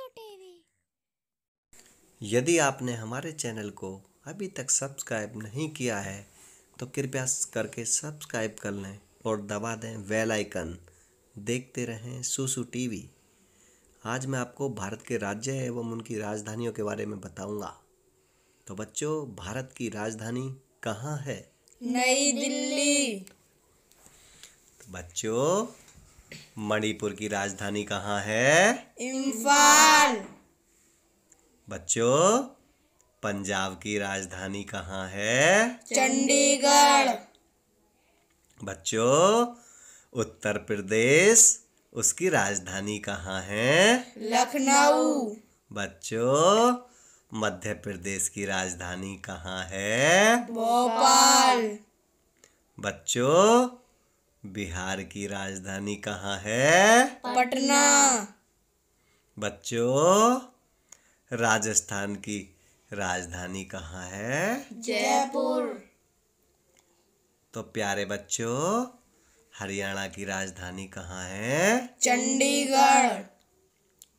TV यदि आपने हमारे चैनल को अभी तक सब्सक्राइब नहीं किया है तो कृपया करके सब्सक्राइब कर लें और दबा दें वेल आइकन देखते रहें सुसु टीवी आज मैं आपको भारत के राज्य एवं उनकी राजधानियों के बारे में बताऊंगा तो बच्चों भारत की राजधानी कहाँ है नई दिल्ली तो बच्चों मणिपुर की राजधानी कहाँ है इम्फाल बच्चों पंजाब की राजधानी कहाँ है चंडीगढ़ बच्चों उत्तर प्रदेश उसकी राजधानी कहाँ है लखनऊ बच्चों मध्य प्रदेश की राजधानी कहाँ है भोपाल बच्चों बिहार की राजधानी कहाँ है पटना बच्चों राजस्थान की राजधानी कहाँ है जयपुर तो प्यारे बच्चों हरियाणा की राजधानी कहाँ है चंडीगढ़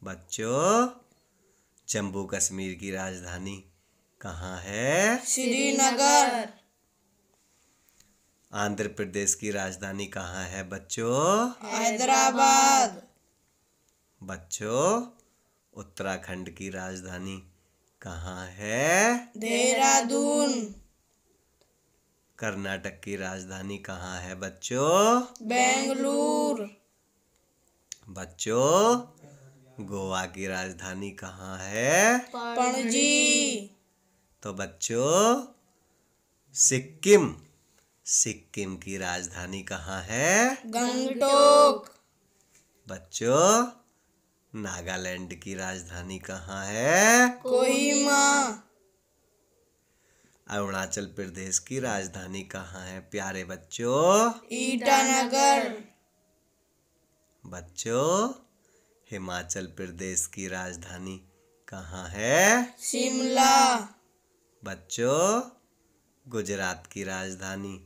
बच्चों जम्मू कश्मीर की राजधानी कहाँ है श्रीनगर आंध्र प्रदेश की राजधानी कहाँ है बच्चों हैदराबाद बच्चों उत्तराखंड की राजधानी कहाँ है देहरादून कर्नाटक की राजधानी कहाँ है बच्चों बेंगलुर बच्चों गोवा की राजधानी कहाँ है पणजी तो बच्चों सिक्किम सिक्किम की राजधानी कहाँ है गंगटोक बच्चों नागालैंड की राजधानी कहाँ है कोहिमा अरुणाचल प्रदेश की राजधानी कहाँ है प्यारे बच्चों ईटानगर बच्चों हिमाचल प्रदेश की राजधानी कहाँ है शिमला बच्चों गुजरात की राजधानी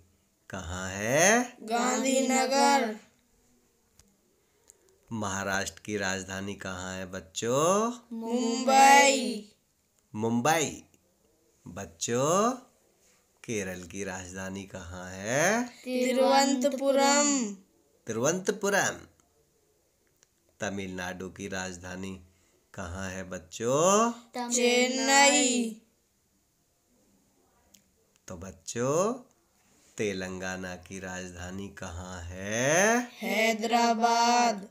कहाँ है गांधीनगर महाराष्ट्र की राजधानी कहाँ है बच्चों मुंबई मुंबई बच्चों केरल की राजधानी कहाँ है तिरुवंतपुरम तिरुवंतपुरम तमिलनाडु की राजधानी कहाँ है बच्चों चेन्नई तो बच्चों तेलंगाना की राजधानी कहाँ है हैदराबाद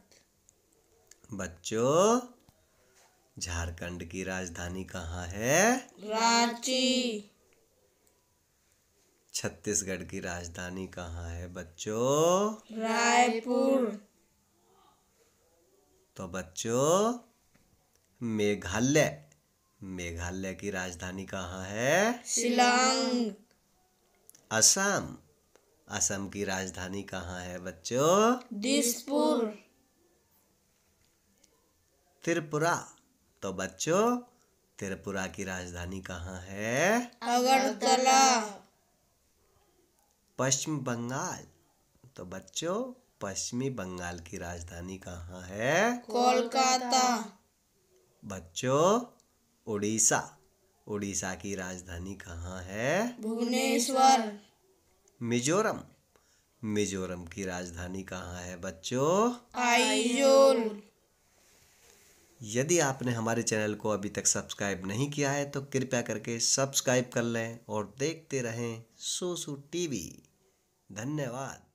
बच्चों झारखंड की राजधानी कहाँ है रांची छत्तीसगढ़ की राजधानी कहाँ है बच्चों रायपुर तो बच्चों मेघालय मेघालय की राजधानी कहाँ है शिलांग असम असम की राजधानी कहाँ है बच्चों दिसपुर त्रिपुरा तो बच्चों त्रिपुरा की राजधानी कहाँ है अगरतला पश्चिम बंगाल तो बच्चों पश्चिमी बंगाल की राजधानी कहाँ है कोलकाता बच्चों उड़ीसा उड़ीसा की राजधानी कहाँ है भुवनेश्वर मिजोरम मिजोरम की राजधानी कहाँ है बच्चों आइजोल यदि आपने हमारे चैनल को अभी तक सब्सक्राइब नहीं किया है तो कृपया करके सब्सक्राइब कर लें और देखते रहें सोसू टीवी धन्यवाद